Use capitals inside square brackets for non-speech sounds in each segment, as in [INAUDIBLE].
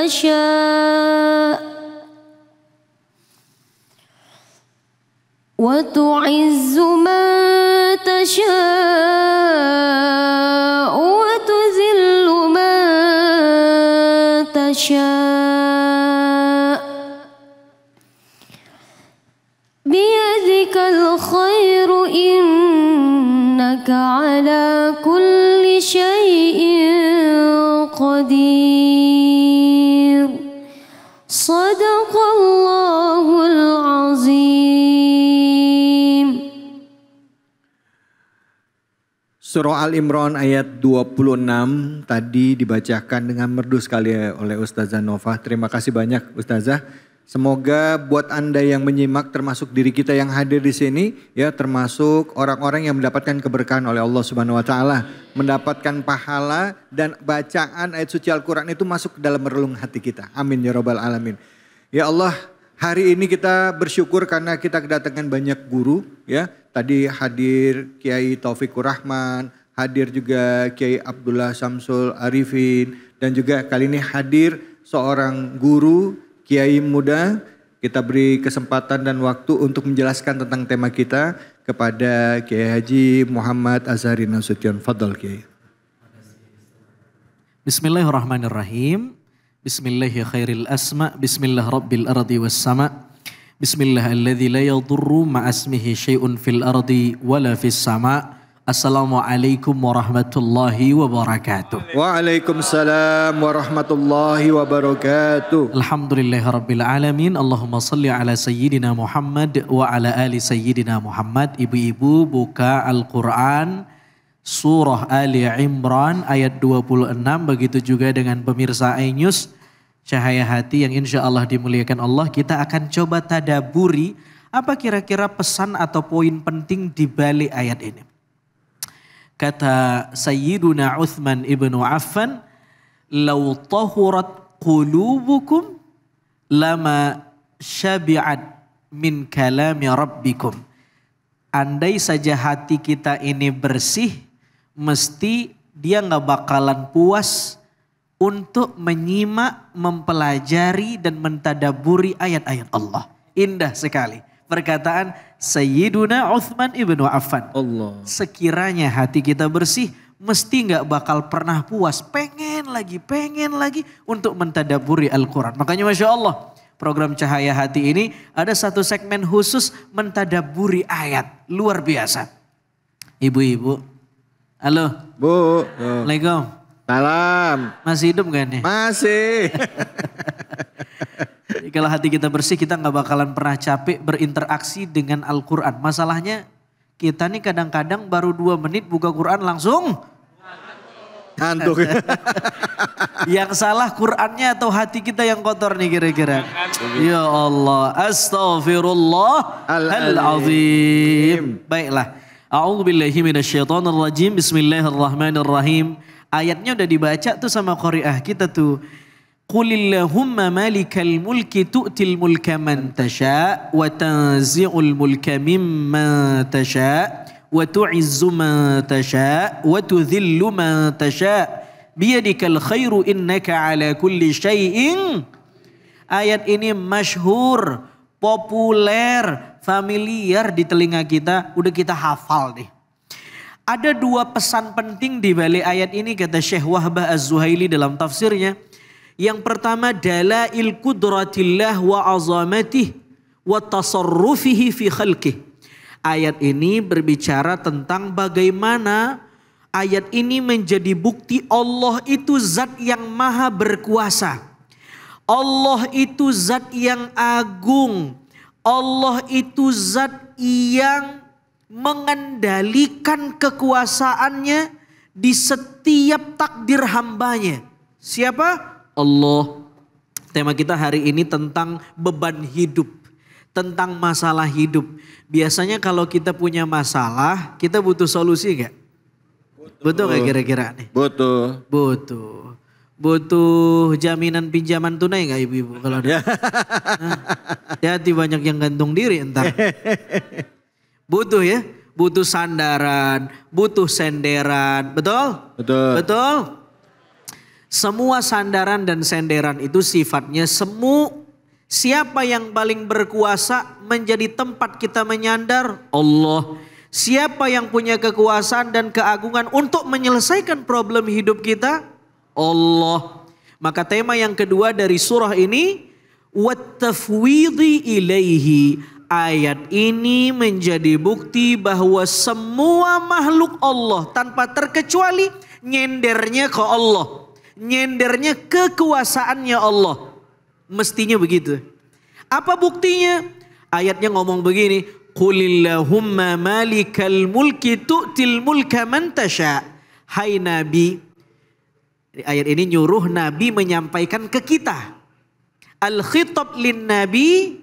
تشاء وتعز من تشاء وتذل من تشاء Surah Al-Imran ayat 26 tadi dibacakan dengan merdu sekali oleh Ustazah Nova. Terima kasih banyak Ustazah. Semoga buat Anda yang menyimak termasuk diri kita yang hadir di sini ya termasuk orang-orang yang mendapatkan keberkahan oleh Allah Subhanahu wa taala, mendapatkan pahala dan bacaan ayat suci Al-Qur'an itu masuk ke dalam relung hati kita. Amin ya rabbal alamin. Ya Allah, Hari ini kita bersyukur karena kita kedatangan banyak guru ya. Tadi hadir Kiai Taufikur Rahman, hadir juga Kiai Abdullah Samsul Arifin dan juga kali ini hadir seorang guru Kiai muda. Kita beri kesempatan dan waktu untuk menjelaskan tentang tema kita kepada Kiai Haji Muhammad Azharina Nasution. Fadol Kiai. Bismillahirrahmanirrahim. بسم الله خير الأسماء بسم الله رب الأرض والسماء بسم الله الذي لا يضر مع اسمه شيء في الأرض ولا في السماء السلام عليكم ورحمة الله وبركاته وعليكم السلام ورحمة الله وبركاته الحمد لله رب العالمين اللهم صل على سيدنا محمد وعلى آل سيدنا محمد إبو إبو بكاء القرآن surah Ali Imran ayat 26 begitu juga dengan pemirsa iNews Cahaya Hati yang insya Allah dimuliakan Allah kita akan coba tadaburi apa kira-kira pesan atau poin penting di balik ayat ini. Kata Sayyiduna Uthman ibnu Affan, "Lau tahurat qulubukum lama syabi'at min kalami rabbikum." Andai saja hati kita ini bersih, mesti dia nggak bakalan puas untuk menyimak, mempelajari dan mentadaburi ayat-ayat Allah. Indah sekali. Perkataan Sayyiduna Uthman ibnu Affan. Allah. Sekiranya hati kita bersih, mesti nggak bakal pernah puas. Pengen lagi, pengen lagi untuk mentadaburi Al-Quran. Makanya Masya Allah, program Cahaya Hati ini ada satu segmen khusus mentadaburi ayat. Luar biasa. Ibu-ibu, Halo. Bu. Assalamualaikum. Salam. Masih hidup gak nih? Masih. [LAUGHS] Kalau hati kita bersih kita nggak bakalan pernah capek berinteraksi dengan Al-Quran. Masalahnya kita nih kadang-kadang baru dua menit buka Quran langsung. Ngantuk. [LAUGHS] yang salah Qurannya atau hati kita yang kotor nih kira-kira. Ya Allah. Astaghfirullahaladzim. Al-Azim. Baiklah. A'udzu billahi minasyaitonir rajim. Bismillahirrahmanirrahim. Ayatnya udah dibaca tuh sama qari'ah kita tuh. Qulillahumma malikal mulki tu'til mulka man tasha wa tanzi'ul mulka mimman tasha wa tu'izzu man tasha wa tudhillu man tasha biyadikal khairu innaka ala kulli syai'in. Ayat ini masyhur populer, familiar di telinga kita, udah kita hafal deh. Ada dua pesan penting di balik ayat ini kata Syekh Wahbah Az-Zuhaili dalam tafsirnya. Yang pertama dalail qudratillah wa azamatih wa tasarrufihi fi khalqih. Ayat ini berbicara tentang bagaimana ayat ini menjadi bukti Allah itu zat yang maha berkuasa Allah itu zat yang agung. Allah itu zat yang mengendalikan kekuasaannya di setiap takdir hambanya. Siapa? Allah. Tema kita hari ini tentang beban hidup. Tentang masalah hidup. Biasanya kalau kita punya masalah, kita butuh solusi nggak? Butuh nggak kira-kira nih? Butuh. Butuh. Butuh jaminan pinjaman tunai nggak ibu-ibu kalau ada? Ya. Hati-hati nah, banyak yang gantung diri entar. Butuh ya, butuh sandaran, butuh senderan, betul? Betul. Betul. Semua sandaran dan senderan itu sifatnya semu. Siapa yang paling berkuasa menjadi tempat kita menyandar? Allah. Siapa yang punya kekuasaan dan keagungan untuk menyelesaikan problem hidup kita? Allah. Maka tema yang kedua dari surah ini watafwidi ilaihi. Ayat ini menjadi bukti bahwa semua makhluk Allah tanpa terkecuali nyendernya ke Allah. Nyendernya kekuasaannya Allah. Mestinya begitu. Apa buktinya? Ayatnya ngomong begini. Qulillahumma malikal mulki tu'til mulka man Hai Nabi, Ayat ini nyuruh Nabi menyampaikan ke kita. Al-khitab lin Nabi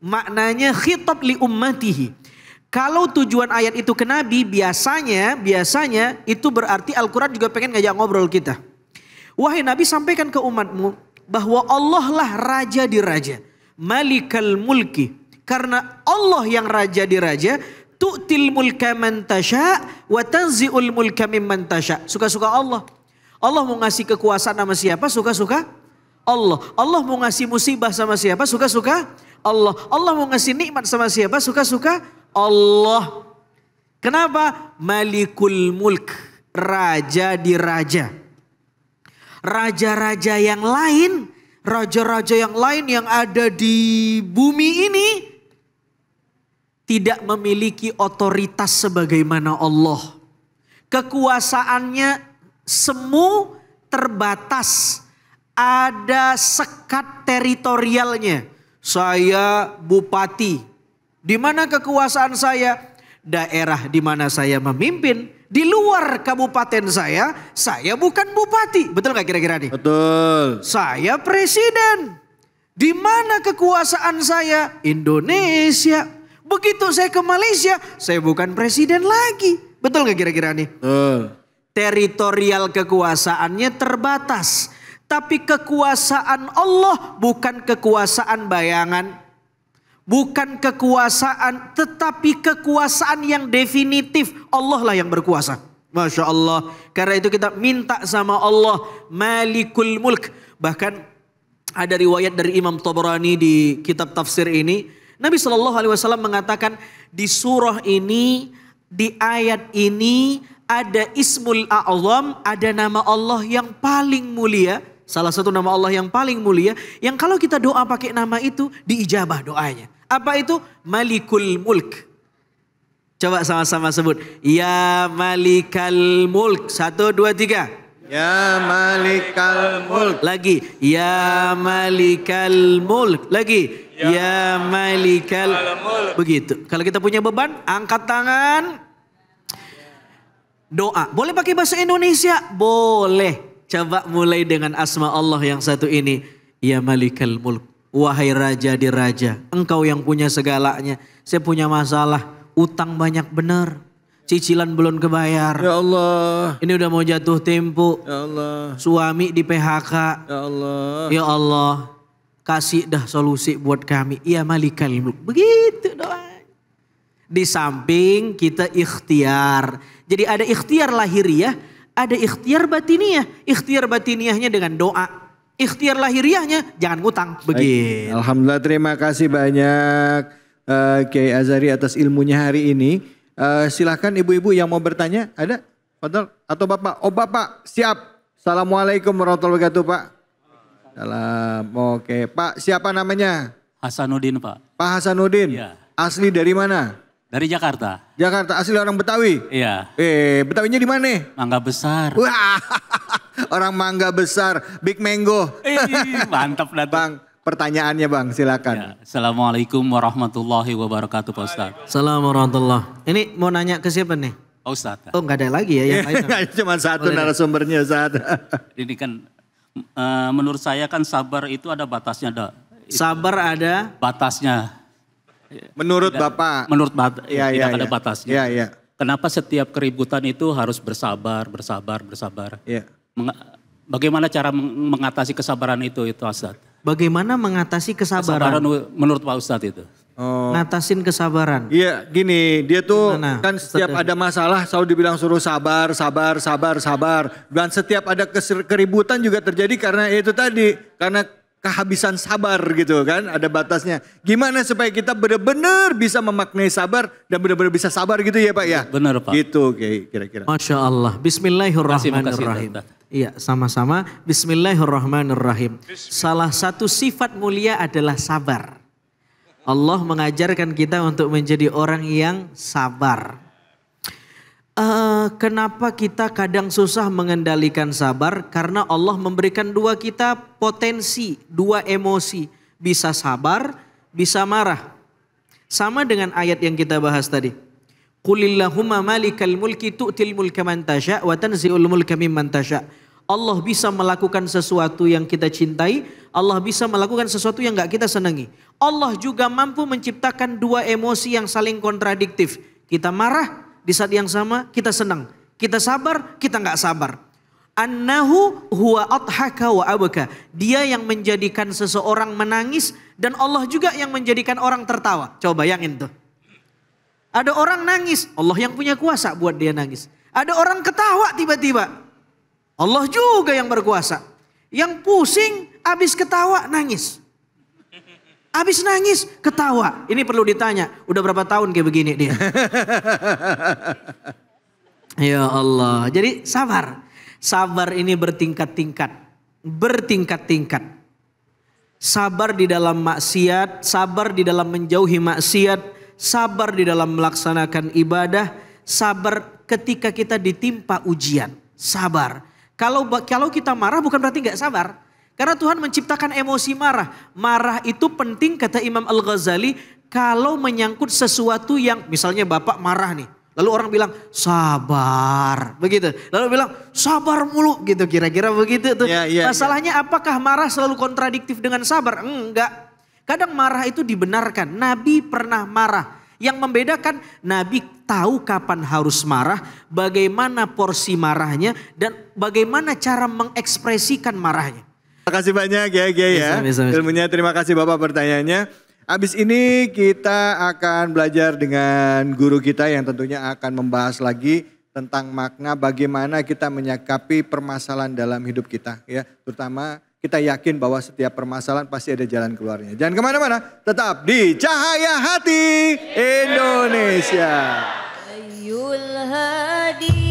maknanya khitab li ummatihi. Kalau tujuan ayat itu ke Nabi biasanya biasanya itu berarti Al-Quran juga pengen ngajak ngobrol kita. Wahai Nabi sampaikan ke umatmu bahwa Allah lah raja di raja. Malikal mulki. Karena Allah yang raja di raja tu'til mulka man tasha wa tanzi'ul mulka mimman tasha. Suka-suka Allah. Allah mau ngasih kekuasaan sama siapa? Suka-suka Allah. Allah mau ngasih musibah sama siapa? Suka-suka Allah. Allah mau ngasih nikmat sama siapa? Suka-suka Allah. Kenapa? Malikul mulk. Raja di raja. Raja-raja yang lain. Raja-raja yang lain yang ada di bumi ini. Tidak memiliki otoritas sebagaimana Allah. Kekuasaannya Semu terbatas, ada sekat teritorialnya. Saya bupati, di mana kekuasaan saya? Daerah di mana saya memimpin, di luar kabupaten saya, saya bukan bupati. Betul gak kira-kira nih? Betul. Saya presiden. Di mana kekuasaan saya? Indonesia. Begitu saya ke Malaysia, saya bukan presiden lagi. Betul gak kira-kira nih? Betul teritorial kekuasaannya terbatas. Tapi kekuasaan Allah bukan kekuasaan bayangan, bukan kekuasaan, tetapi kekuasaan yang definitif. Allah lah yang berkuasa. Masya Allah. Karena itu kita minta sama Allah Malikul Mulk. Bahkan ada riwayat dari Imam Tabrani di kitab tafsir ini. Nabi Shallallahu Alaihi Wasallam mengatakan di surah ini, di ayat ini ada ismul a'lam, ada nama Allah yang paling mulia, salah satu nama Allah yang paling mulia, yang kalau kita doa pakai nama itu diijabah doanya. Apa itu? Malikul Mulk. Coba sama-sama sebut. Ya Malikal Mulk. Satu, dua, tiga. Ya Malikal Mulk. Lagi. Ya Malikal Mulk. Lagi. Ya, ya Malikal Mulk. Begitu. Kalau kita punya beban, angkat tangan doa. Boleh pakai bahasa Indonesia? Boleh. Coba mulai dengan asma Allah yang satu ini. Ya malikal mulk. Wahai raja di raja. Engkau yang punya segalanya. Saya punya masalah. Utang banyak benar. Cicilan belum kebayar. Ya Allah. Ini udah mau jatuh tempo. Ya Allah. Suami di PHK. Ya Allah. Ya Allah. Kasih dah solusi buat kami. Ya malikal mulk. Begitu doa. Di samping kita ikhtiar jadi ada ikhtiar lahiriah, ada ikhtiar batiniah. Ikhtiar batiniahnya dengan doa. Ikhtiar lahiriahnya jangan ngutang. Begitu. Alhamdulillah terima kasih banyak uh, Kiai Azari atas ilmunya hari ini. Uh, eh, silahkan ibu-ibu yang mau bertanya ada? Padahal atau bapak? Oh bapak siap. Assalamualaikum warahmatullahi wabarakatuh pak. Salam. Oke pak siapa namanya? Hasanuddin pak. Pak Hasanuddin. Ya. Asli dari mana? Dari Jakarta. Jakarta, asli orang Betawi. Iya. Eh, Betawinya di mana? Mangga Besar. Wah, [LAUGHS] orang Mangga Besar, Big Mango. Eh, mantap datang. Bang, pertanyaannya Bang, silakan. Ya. Assalamualaikum warahmatullahi wabarakatuh, Pak Ustaz. Assalamualaikum warahmatullahi. Ini mau nanya ke siapa nih? Pak Ustaz. Oh, enggak ada lagi ya yang lain. [LAUGHS] Cuma satu oh, narasumbernya Ustaz. [LAUGHS] Ini kan eh, menurut saya kan sabar itu ada batasnya, Dok. Sabar ada batasnya Iya. Menurut tidak, Bapak. Menurut Bapak ya, ya, tidak ya, ada ya. batasnya. Ya, ya. Kenapa setiap keributan itu harus bersabar, bersabar, bersabar? Ya. Bagaimana cara mengatasi kesabaran itu itu Ustaz? Bagaimana mengatasi kesabaran? Kesabaran menurut Pak Ustadz itu. Oh. Ngatasin kesabaran. Iya, gini, dia tuh Gimana? kan setiap ada masalah selalu dibilang suruh sabar, sabar, sabar, sabar. Dan setiap ada keributan juga terjadi karena itu tadi, karena kehabisan sabar gitu kan, ada batasnya. Gimana supaya kita benar-benar bisa memaknai sabar dan benar-benar bisa sabar gitu ya Pak ya? Benar Pak. Gitu kira-kira. Masya Allah. Bismillahirrahmanirrahim. Iya sama-sama. Bismillahirrahmanirrahim. Salah satu sifat mulia adalah sabar. Allah mengajarkan kita untuk menjadi orang yang sabar. Uh, kenapa kita kadang susah mengendalikan sabar? Karena Allah memberikan dua kita potensi, dua emosi. Bisa sabar, bisa marah. Sama dengan ayat yang kita bahas tadi. Qulillahumma malikal mulki tu'til mulka man tasya wa tanzi'ul mulka mimman tasya. Allah bisa melakukan sesuatu yang kita cintai, Allah bisa melakukan sesuatu yang gak kita senangi. Allah juga mampu menciptakan dua emosi yang saling kontradiktif. Kita marah, di saat yang sama kita senang. Kita sabar, kita nggak sabar. Annahu huwa adhaka wa abaka. Dia yang menjadikan seseorang menangis dan Allah juga yang menjadikan orang tertawa. Coba bayangin tuh. Ada orang nangis, Allah yang punya kuasa buat dia nangis. Ada orang ketawa tiba-tiba. Allah juga yang berkuasa. Yang pusing habis ketawa nangis abis nangis, ketawa. Ini perlu ditanya, udah berapa tahun kayak begini dia? [LAUGHS] ya Allah. Jadi sabar. Sabar ini bertingkat-tingkat. Bertingkat-tingkat. Sabar di dalam maksiat, sabar di dalam menjauhi maksiat, sabar di dalam melaksanakan ibadah, sabar ketika kita ditimpa ujian. Sabar. Kalau kalau kita marah bukan berarti nggak sabar. Karena Tuhan menciptakan emosi marah. Marah itu penting kata Imam Al-Ghazali kalau menyangkut sesuatu yang misalnya bapak marah nih. Lalu orang bilang sabar begitu. Lalu bilang sabar mulu gitu kira-kira begitu tuh. Yeah, yeah, ya. Masalahnya yeah. apakah marah selalu kontradiktif dengan sabar? Enggak. Kadang marah itu dibenarkan. Nabi pernah marah. Yang membedakan Nabi tahu kapan harus marah, bagaimana porsi marahnya dan bagaimana cara mengekspresikan marahnya. Terima kasih banyak ya Kiai ya. Bisa, Ilmunya terima kasih Bapak pertanyaannya. Abis ini kita akan belajar dengan guru kita yang tentunya akan membahas lagi tentang makna bagaimana kita menyikapi permasalahan dalam hidup kita ya. Terutama kita yakin bahwa setiap permasalahan pasti ada jalan keluarnya. Jangan kemana-mana, tetap di Cahaya Hati Indonesia. Indonesia.